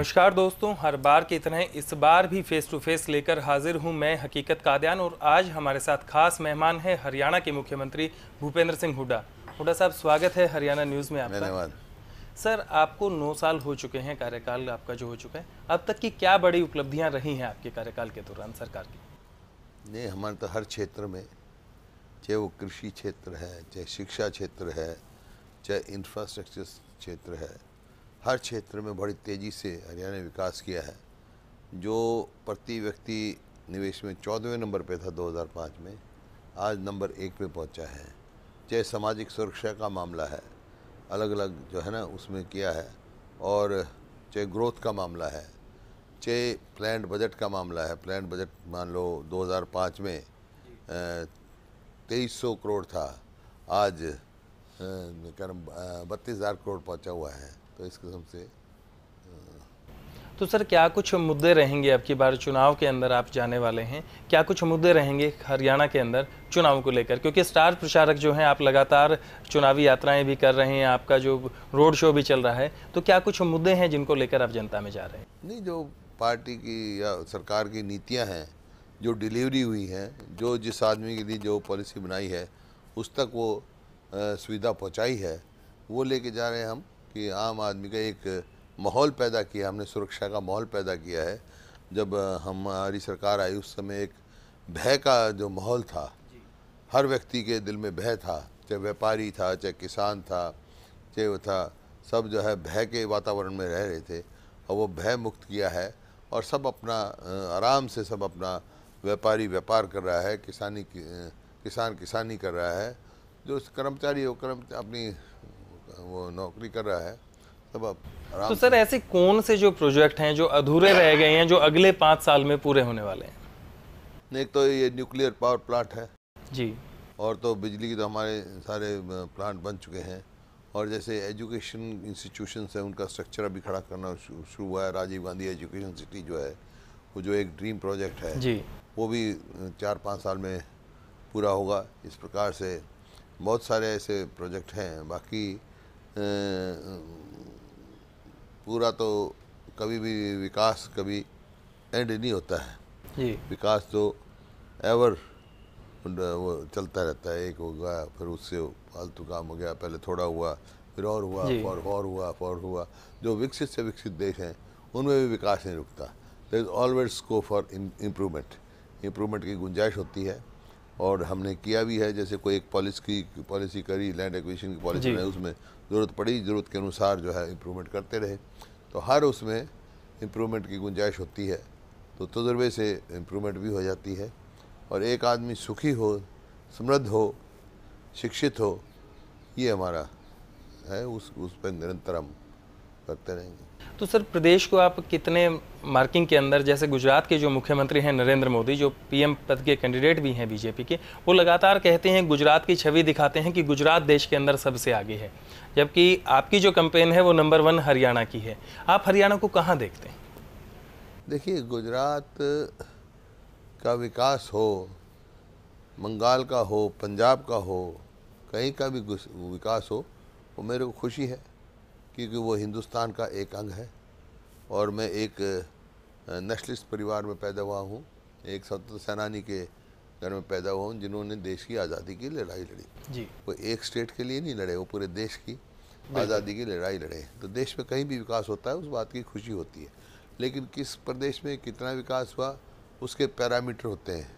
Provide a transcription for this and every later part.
नमस्कार दोस्तों हर बार की तरह इस बार भी फेस टू फेस लेकर हाजिर हूं मैं हकीकत कादयान और आज हमारे साथ खास मेहमान है हरियाणा के मुख्यमंत्री भूपेंद्र सिंह हुडा हुडा साहब स्वागत है हरियाणा न्यूज़ में आपका धन्यवाद सर आपको नौ साल हो चुके हैं कार्यकाल आपका जो हो चुका है अब तक की क्या बड़ी उपलब्धियाँ रही हैं आपके कार्यकाल के दौरान सरकार की नहीं हमारे तो हर क्षेत्र में चाहे वो कृषि क्षेत्र है चाहे शिक्षा क्षेत्र है चाहे इंफ्रास्ट्रक्चर क्षेत्र है हर क्षेत्र में बड़ी तेज़ी से हरियाणा ने विकास किया है जो प्रति व्यक्ति निवेश में चौदहवें नंबर पे था 2005 में आज नंबर एक पे पहुंचा है चाहे सामाजिक सुरक्षा का मामला है अलग अलग जो है ना उसमें किया है और चाहे ग्रोथ का मामला है चाहे प्लान बजट का मामला है प्लान बजट मान लो 2005 में तेईस सौ करोड़ था आज क्या बत्तीस हज़ार करोड़ पहुंचा हुआ है तो इस किस्म से तो सर क्या कुछ मुद्दे रहेंगे आपकी बार चुनाव के अंदर आप जाने वाले हैं क्या कुछ मुद्दे रहेंगे हरियाणा के अंदर चुनाव को लेकर क्योंकि स्टार प्रचारक जो हैं आप लगातार चुनावी यात्राएं भी कर रहे हैं आपका जो रोड शो भी चल रहा है तो क्या कुछ मुद्दे हैं जिनको लेकर आप जनता में जा रहे हैं नहीं जो पार्टी की या सरकार की नीतियाँ हैं जो डिलीवरी हुई हैं जो जिस आदमी के लिए जो पॉलिसी बनाई है उस तक वो सुविधा पहुँचाई है वो लेके जा रहे हैं हम कि आम आदमी का एक माहौल पैदा किया हमने सुरक्षा का माहौल पैदा किया है जब हमारी सरकार आई उस समय एक भय का जो माहौल था हर व्यक्ति के दिल में भय था चाहे व्यापारी था चाहे किसान था चाहे वो था सब जो है भय के वातावरण में रह रहे थे और वो भय मुक्त किया है और सब अपना आराम से सब अपना व्यापारी व्यापार कर रहा है किसानी किसान किसानी कर रहा है जो कर्मचारी हो कर्म अपनी वो नौकरी कर रहा है तब अब तो सर ऐसे कौन से जो प्रोजेक्ट हैं जो अधूरे रह गए हैं जो अगले पाँच साल में पूरे होने वाले हैं एक तो ये न्यूक्लियर पावर प्लांट है जी और तो बिजली के तो हमारे सारे प्लांट बन चुके हैं और जैसे एजुकेशन इंस्टीट्यूशन है उनका स्ट्रक्चर अभी खड़ा करना शुरू हुआ है राजीव गांधी एजुकेशन सिटी जो है वो जो एक ड्रीम प्रोजेक्ट है जी वो भी चार पाँच साल में पूरा होगा इस प्रकार से बहुत सारे ऐसे प्रोजेक्ट हैं बाकी पूरा तो कभी भी विकास कभी एंड नहीं होता है जी विकास तो एवर वो चलता रहता है एक हो गया फिर उससे फालतू काम हो गया पहले थोड़ा हुआ फिर और हुआ और और हुआ और हुआ जो विकसित से विकसित देश हैं उनमें भी विकास नहीं रुकता there is always scope for improvement improvement की गुंजाइश होती है और हमने किया भी है जैसे कोई एक पॉलिसी की पॉलिसी करी लैंड एक्विजिशन की पॉलिसी है उसमें ज़रूरत पड़ी ज़रूरत के अनुसार जो है इम्प्रूवमेंट करते रहे तो हर उसमें इम्प्रूवमेंट की गुंजाइश होती है तो तजुर्बे से इम्प्रूवमेंट भी हो जाती है और एक आदमी सुखी हो समृद्ध हो शिक्षित हो ये हमारा है उस उस पर निरंतर हम करते रहेंगे तो सर प्रदेश को आप कितने मार्किंग के अंदर जैसे गुजरात के जो मुख्यमंत्री हैं नरेंद्र मोदी जो पीएम पद के कैंडिडेट भी हैं बीजेपी के वो लगातार कहते हैं गुजरात की छवि दिखाते हैं कि गुजरात देश के अंदर सबसे आगे है जबकि आपकी जो कंपेन है वो नंबर वन हरियाणा की है आप हरियाणा को कहाँ देखते हैं देखिए गुजरात का विकास हो बंगाल का हो पंजाब का हो कहीं का भी विकास हो वो मेरे को खुशी है क्योंकि वो हिंदुस्तान का एक अंग है और मैं एक नेशनलिस्ट परिवार में पैदा हुआ हूँ एक स्वतंत्र सेनानी के घर में पैदा हुआ हूँ जिन्होंने देश की आज़ादी की लड़ाई लड़ी जी वो एक स्टेट के लिए नहीं लड़े वो पूरे देश की आज़ादी की लड़ाई लड़े तो देश में कहीं भी विकास होता है उस बात की खुशी होती है लेकिन किस प्रदेश में कितना विकास हुआ उसके पैरामीटर होते हैं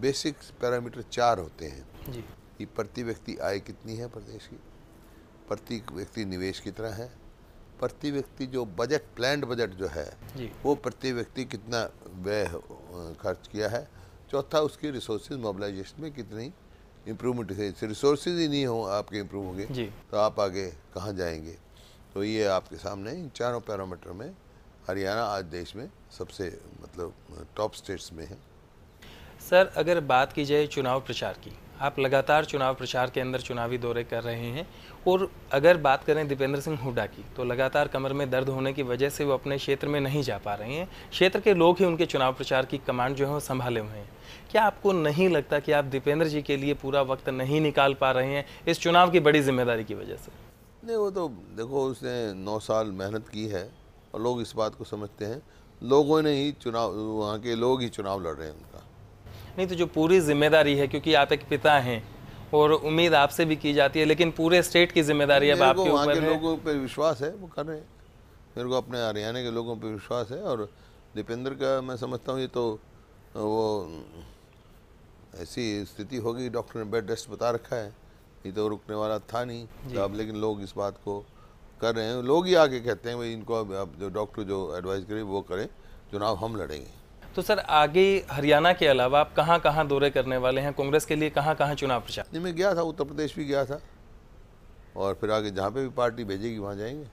बेसिक पैरामीटर चार होते हैं जी कि प्रति व्यक्ति आय कितनी है प्रदेश की प्रति व्यक्ति निवेश कितना है प्रति व्यक्ति जो बजट प्लान बजट जो है वो प्रति व्यक्ति कितना व्यय खर्च किया है चौथा उसकी रिसोर्सेज मोबिलाइजेशन में कितनी इम्प्रूवमेंट है रिसोर्सेज ही नहीं हो आपके इम्प्रूव होंगे तो आप आगे कहाँ जाएंगे तो ये आपके सामने इन चारों पैरामीटर में हरियाणा आज देश में सबसे मतलब टॉप स्टेट्स में है सर अगर बात की जाए चुनाव प्रचार की आप लगातार चुनाव प्रचार के अंदर चुनावी दौरे कर रहे हैं और अगर बात करें दीपेंद्र सिंह हुड्डा की तो लगातार कमर में दर्द होने की वजह से वो अपने क्षेत्र में नहीं जा पा रहे हैं क्षेत्र के लोग ही उनके चुनाव प्रचार की कमांड जो है वो संभाले हुए हैं क्या आपको नहीं लगता कि आप दीपेंद्र जी के लिए पूरा वक्त नहीं निकाल पा रहे हैं इस चुनाव की बड़ी जिम्मेदारी की वजह से नहीं वो तो देखो उसने नौ साल मेहनत की है और लोग इस बात को समझते हैं लोगों ने ही चुनाव वहाँ के लोग ही चुनाव लड़ रहे हैं उनका नहीं तो जो पूरी जिम्मेदारी है क्योंकि आप एक पिता हैं और उम्मीद आपसे भी की जाती है लेकिन पूरे स्टेट की जिम्मेदारी अब आपके ऊपर है लोगों पर विश्वास है वो कर रहे हैं मेरे को अपने हरियाणा के लोगों पर विश्वास है और दीपेंद्र का मैं समझता हूँ ये तो वो ऐसी स्थिति होगी डॉक्टर ने बेड रेस्ट बता रखा है ये तो रुकने वाला था नहीं तो अब लेकिन लोग इस बात को कर रहे हैं लोग ही आगे कहते हैं भाई इनको अब जो डॉक्टर जो एडवाइस करें वो करें चुनाव हम लड़ेंगे तो सर आगे हरियाणा के अलावा आप कहाँ कहाँ दौरे करने वाले हैं कांग्रेस के लिए कहाँ कहाँ चुनाव प्रचार मैं गया था उत्तर प्रदेश भी गया था और फिर आगे जहाँ पे भी पार्टी भेजेगी वहाँ जाएंगे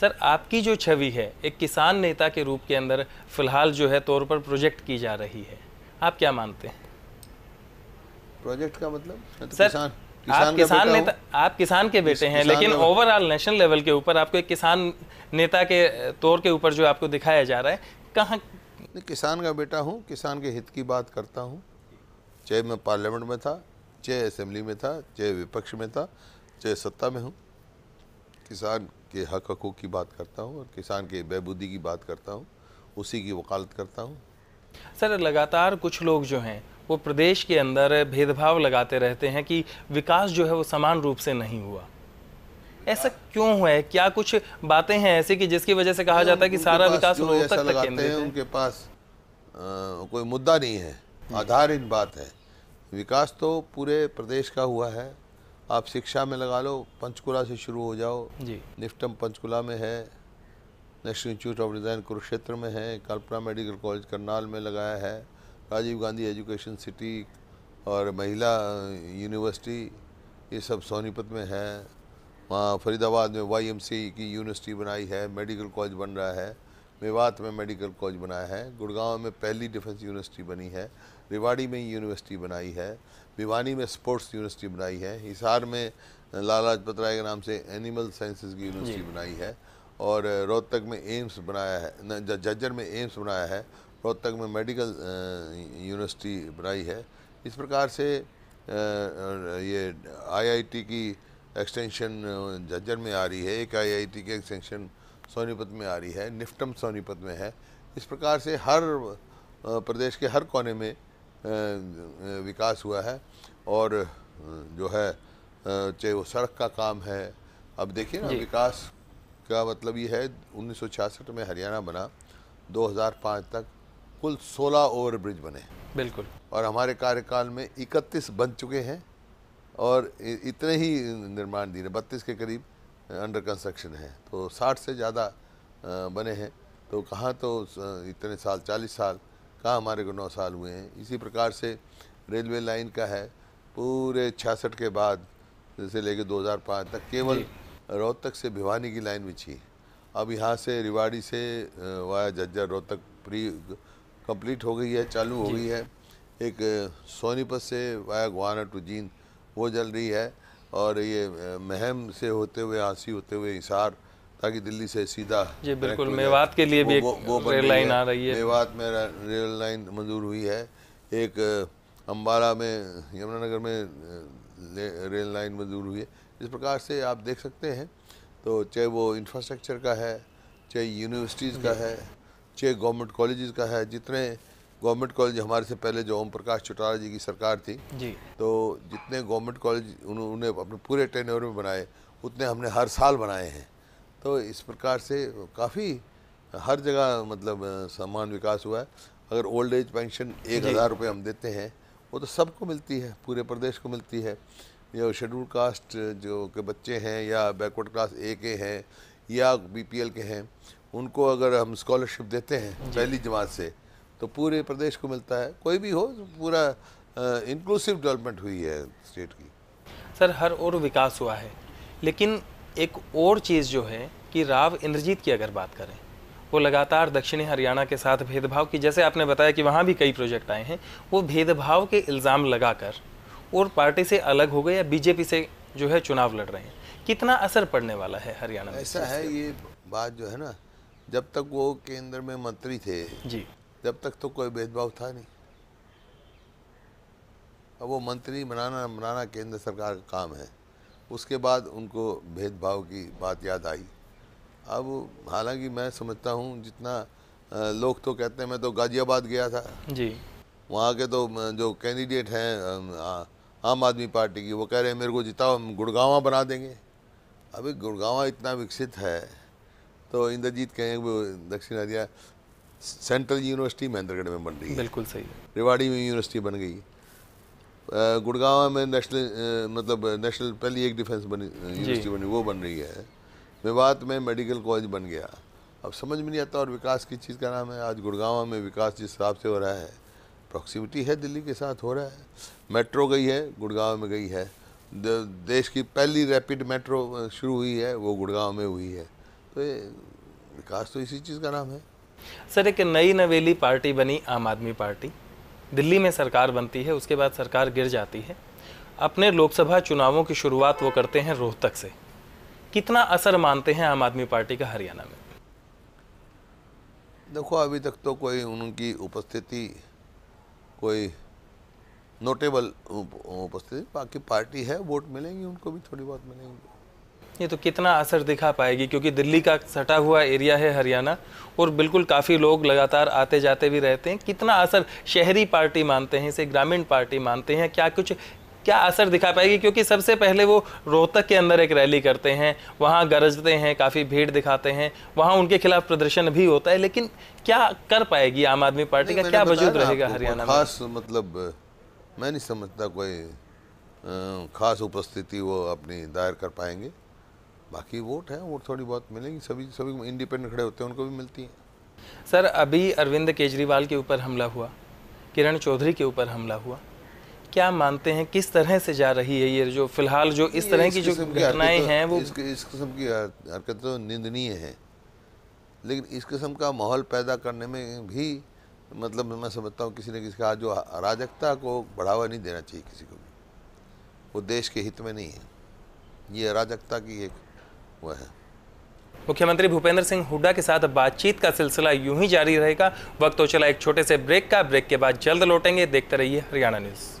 सर आपकी जो छवि है एक किसान नेता के रूप के अंदर फिलहाल जो है तौर पर प्रोजेक्ट की जा रही है आप क्या मानते हैं प्रोजेक्ट का मतलब तो सर किसान, किसान आप किसान नेता आप किसान के बेटे हैं लेकिन ओवरऑल नेशनल लेवल के ऊपर आपको एक किसान नेता के तौर के ऊपर जो आपको दिखाया जा रहा है कहाँ मैं किसान का बेटा हूँ किसान के हित की बात करता हूँ चाहे मैं पार्लियामेंट में था चाहे असेंबली में था चाहे विपक्ष में था चाहे सत्ता में हूँ किसान के हक हकूक़ की बात करता हूँ और किसान के बेबुदी की बात करता हूँ उसी की वकालत करता हूँ सर लगातार कुछ लोग जो हैं वो प्रदेश के अंदर भेदभाव लगाते रहते हैं कि विकास जो है वो समान रूप से नहीं हुआ ऐसा क्यों है क्या कुछ बातें हैं ऐसी कि जिसकी वजह से कहा जाता है कि सारा विकास रोहतक तक, केंद्रित है उनके पास आ, कोई मुद्दा नहीं है हम्म। आधारहीन बात है विकास तो पूरे प्रदेश का हुआ है आप शिक्षा में लगा लो पंचकुला से शुरू हो जाओ जी निफ्टम पंचकुला में है national institute of design Kurukshetra में है कल्पना मेडिकल कॉलेज करनाल में लगाया है राजीव गांधी एजुकेशन सिटी और महिला यूनिवर्सिटी ये सब सोनीपत में है वहाँ फरीदाबाद में वाई की यूनिवर्सिटी बनाई है मेडिकल कॉलेज बन रहा है मेवात में मेडिकल कॉलेज बनाया है गुड़गांव में पहली डिफेंस यूनिवर्सिटी बनी है रिवाड़ी में यूनिवर्सिटी बनाई है भिवानी में स्पोर्ट्स यूनिवर्सिटी बनाई है हिसार में लाला लाजपत राय के नाम से एनिमल साइंसेज की यूनिवर्सिटी बनाई है और रोहतक में एम्स बनाया है झज्जर में एम्स बनाया है रोहतक में मेडिकल यूनिवर्सिटी बनाई है इस प्रकार से ये आईआईटी की एक्सटेंशन झज्जर uh, में आ रही है एक आईआईटी के एक्सटेंशन सोनीपत में आ रही है निफ्टम सोनीपत में है इस प्रकार से हर प्रदेश के हर कोने में विकास हुआ है और जो है चाहे वो सड़क का काम है अब देखिए ना विकास का मतलब ये है उन्नीस में हरियाणा बना 2005 तक कुल 16 ओवर ब्रिज बने बिल्कुल और हमारे कार्यकाल में 31 बन चुके हैं और इतने ही निर्माण धीरे बत्तीस के करीब अंडर कंस्ट्रक्शन है तो साठ से ज़्यादा बने हैं तो कहाँ तो इतने साल चालीस साल कहाँ हमारे को नौ साल हुए हैं इसी प्रकार से रेलवे लाइन का है पूरे छियासठ के बाद जैसे हज़ार पाँच तक केवल रोहतक से भिवानी की लाइन बिछी अब यहाँ से रिवाड़ी से via Jhajjar Rohtak pre complete हो गई है चालू हो गई है एक सोनीपत से वाया गुआना टू जींद वो जल रही है और ये महम से होते हुए हाँसी होते हुए हिसार ताकि दिल्ली से सीधा जी बिल्कुल मेवात के लिए भी वो, वो, वो रेल लाइन आ रही है मेवात में रेल लाइन मंजूर हुई है एक अम्बाला में यमुनानगर में रेल लाइन मंजूर हुई है इस प्रकार से आप देख सकते हैं तो चाहे वो इंफ्रास्ट्रक्चर का है चाहे यूनिवर्सिटीज़ का है चाहे गवर्नमेंट कॉलेज़ का है जितने गवर्नमेंट कॉलेज हमारे से पहले जो ओम प्रकाश चौटाला जी की सरकार थी जी तो जितने गवर्नमेंट कॉलेज उन्होंने अपने पूरे टेन में बनाए उतने हमने हर साल बनाए हैं तो इस प्रकार से काफ़ी हर जगह मतलब समान विकास हुआ है अगर ओल्ड एज पेंशन एक हज़ार रुपये हम देते हैं वो तो सबको मिलती है पूरे प्रदेश को मिलती है या शेड्यूल कास्ट जो के बच्चे हैं या बैकवर्ड क्लास ए के हैं या बीपीएल के हैं उनको अगर हम स्कॉलरशिप देते हैं पहली जमात से तो पूरे प्रदेश को मिलता है कोई भी हो तो पूरा इंक्लूसिव डेवलपमेंट हुई है स्टेट की सर हर और विकास हुआ है लेकिन एक और चीज़ जो है कि राव इंद्रजीत की अगर बात करें वो लगातार दक्षिणी हरियाणा के साथ भेदभाव की जैसे आपने बताया कि वहाँ भी कई प्रोजेक्ट आए हैं वो भेदभाव के इल्ज़ाम लगाकर और पार्टी से अलग हो गए या बीजेपी से जो है चुनाव लड़ रहे हैं कितना असर पड़ने वाला है हरियाणा में ऐसा है ये बात जो है ना जब तक वो केंद्र में मंत्री थे जी जब तक तो कोई भेदभाव था नहीं अब वो मंत्री बनाना बनाना केंद्र सरकार का काम है उसके बाद उनको भेदभाव की बात याद आई अब हालांकि मैं समझता हूँ जितना लोग तो कहते हैं मैं तो गाजियाबाद गया था जी वहाँ के तो जो कैंडिडेट हैं आम आदमी पार्टी की वो कह रहे हैं मेरे को जिताओ हम गुड़गावा बना देंगे अभी गुड़गावा इतना विकसित है तो इंद्रजीत कहें दक्षिण हरिया सेंट्रल यूनिवर्सिटी महेंद्रगढ़ में बन रही है बिल्कुल सही है रेवाड़ी में यूनिवर्सिटी बन गई गुड़गांव में नेशनल मतलब नेशनल पहली एक डिफेंस बनी यूनिवर्सिटी बनी वो बन रही है मेवात में मेडिकल कॉलेज बन गया अब समझ में नहीं आता और विकास की चीज़ का नाम है आज गुड़गांव में विकास जिस हिसाब से हो रहा है प्रॉक्सिमिटी है दिल्ली के साथ हो रहा है मेट्रो गई है गुड़गांव में गई है देश की पहली रैपिड मेट्रो शुरू हुई है वो गुड़गांव में हुई है तो विकास तो इसी चीज़ का नाम है सर एक नई नवेली पार्टी बनी आम आदमी पार्टी दिल्ली में सरकार बनती है उसके बाद सरकार गिर जाती है अपने लोकसभा चुनावों की शुरुआत वो करते हैं रोहतक से कितना असर मानते हैं आम आदमी पार्टी का हरियाणा में देखो अभी तक तो कोई उनकी उपस्थिति कोई नोटेबल उपस्थिति बाकी पार्टी है वोट मिलेंगी उनको भी थोड़ी बहुत मिलेंगी ये तो कितना असर दिखा पाएगी क्योंकि दिल्ली का सटा हुआ एरिया है हरियाणा और बिल्कुल काफ़ी लोग लगातार आते जाते भी रहते हैं कितना असर शहरी पार्टी मानते हैं इसे ग्रामीण पार्टी मानते हैं क्या कुछ क्या असर दिखा पाएगी क्योंकि सबसे पहले वो रोहतक के अंदर एक रैली करते हैं वहाँ गरजते हैं काफ़ी भीड़ दिखाते हैं वहाँ उनके खिलाफ प्रदर्शन भी होता है लेकिन क्या कर पाएगी आम आदमी पार्टी का क्या वजूद रहेगा हरियाणा खास मतलब मैं नहीं समझता कोई खास उपस्थिति वो अपनी दायर कर पाएंगे बाकी वोट हैं वोट थोड़ी बहुत मिलेंगी सभी सभी इंडिपेंडेंट खड़े होते हैं उनको भी मिलती हैं सर अभी अरविंद केजरीवाल के ऊपर हमला हुआ किरण चौधरी के ऊपर हमला हुआ क्या मानते हैं किस तरह से जा रही है ये जो फिलहाल जो इस तरह की जो घटनाएं हैं वो इस, इस किस्म की हरकत तो निंदनीय है लेकिन इस किस्म का माहौल पैदा करने में भी मतलब मैं समझता हूँ किसी ने किसी का जो अराजकता को बढ़ावा नहीं देना चाहिए किसी को भी वो देश के हित में नहीं है ये अराजकता की एक हुआ है मुख्यमंत्री भूपेंद्र सिंह हुड्डा के साथ बातचीत का सिलसिला यूं ही जारी रहेगा वक्त तो चला एक छोटे से ब्रेक का ब्रेक के बाद जल्द लौटेंगे देखते रहिए हरियाणा न्यूज़